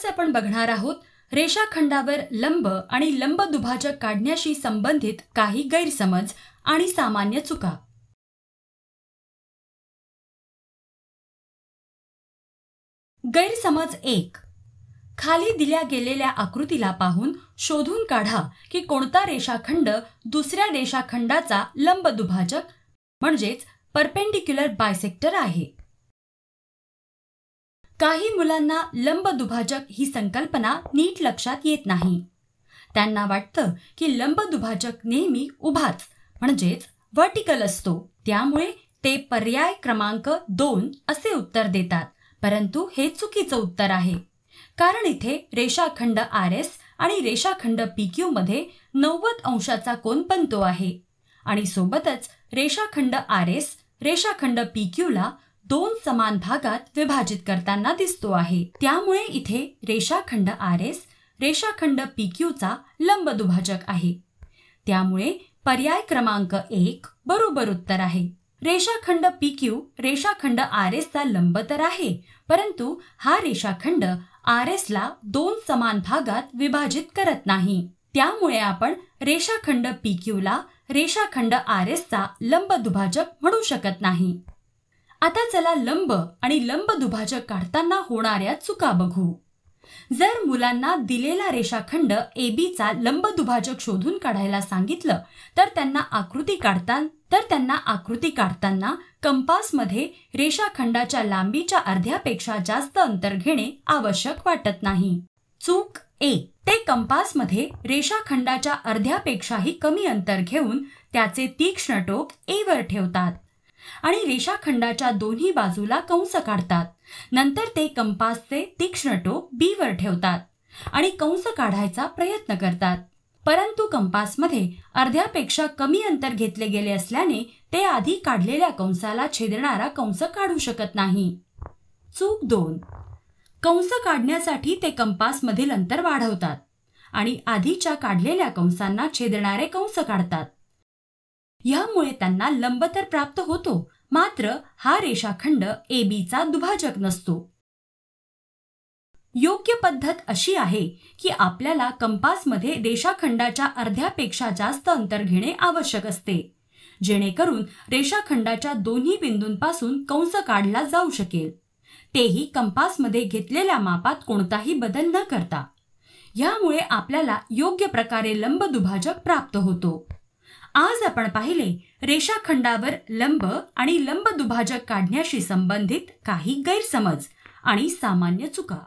आज आपण बघणार आहोत रेषाखंडावर लंब आणि लंब दुभाजक काढण्याशी संबंधित काही गैरसमज आणि सामान्य चुका गैरसमज एक खाली दिल्या गेलेल्या आकृतीला पाहून शोधून काढा की कोणता रेषाखंड दुसऱ्या रेषाखंडाचा लंब दुभाजक म्हणजेच परपेंडिक्युलर बायसेक्टर आहे काही मुलांना लंब दुभाजक ही संकल्पना नीट लक्षात येत नाही त्यांना वाटतं की लंब दुभाजक नेहमी उभाच म्हणजेच व्हर्टिकल असतो त्यामुळे ते पर्याय क्रमांक दोन असे उत्तर देतात परंतु हे चुकीचं उत्तर आहे कारण इथे रेषाखंड आर एस आणि रेषाखंड पी क्यू मध्ये नव्वद अंशाचा कोन बनतो आहे आणि सोबतच रेषाखंड आर एस रेषाखंड पी ला दोन समान भागात विभाजित करताना दिसतो आहे त्यामुळे इथे रेषाखंड आर एस रेषाखंड पी क्यूचा लंब दुभाजक आहे त्यामुळे पर्याय क्रमांक एक बरोबर उत्तर आहे रेषाखंड पी क्यू रेषाखंड आर चा लंब तर आहे परंतु हा रेषाखंड आर एसला दोन समान भागात विभाजित करत नाही त्यामुळे आपण रेषाखंड पी क्यूला रेषाखंड आर एसचा लंब दुभाजक म्हणू शकत नाही आता चला लंब आणि लंब दुभाजक काढताना होणाऱ्या चुका बघू जर मुलांना दिलेला रेषाखंड ए बीचा लंब दुभाजक शोधून काढायला सांगितलं तर त्यांना आकृती काढता तर त्यांना आकृती काढताना कंपासमध्ये रेषाखंडाच्या लांबीच्या अर्ध्यापेक्षा जास्त अंतर घेणे आवश्यक वाटत नाही चूक ए ते कंपासमध्ये रेषाखंडाच्या अर्ध्यापेक्षाही कमी अंतर घेऊन त्याचे तीक्ष्ण टोक ए वर ठेवतात आणि रेषाखंडाच्या दोन्ही बाजूला कंस काढतात नंतर ते कंपासचे तीक्ष्ण टोक बी वर ठेवतात आणि कंस काढायचा प्रयत्न करतात परंतु कंपासमध्ये अर्ध्यापेक्षा कमी अंतर घेतले गेले असल्याने ते आधी काढलेल्या कंसाला छेदणारा कंस काढू शकत नाही चूक दोन कंस काढण्यासाठी ते कंपासमधील अंतर वाढवतात आणि आधीच्या काढलेल्या कंसांना छेदणारे कंस काढतात यामुळे त्यांना लंब तर प्राप्त होतो मात्र हा रेषाखंड ए बीचा दुभाजक नसतो योग्य पद्धत अशी आहे की आपल्याला कंपासमध्ये रेषाखंडाच्या अर्ध्यापेक्षा जास्त अंतर घेणे आवश्यक असते जेणेकरून रेषाखंडाच्या दोन्ही बिंदूंपासून कंस काढला जाऊ शकेल तेही कंपासमध्ये घेतलेल्या मापात कोणताही बदल न करता यामुळे आपल्याला योग्य प्रकारे लंब दुभाजक प्राप्त होतो आज आपण पाहिले रेषाखंडावर लंब आणि लंब दुभाजक काढण्याशी संबंधित काही गैरसमज आणि सामान्य चुका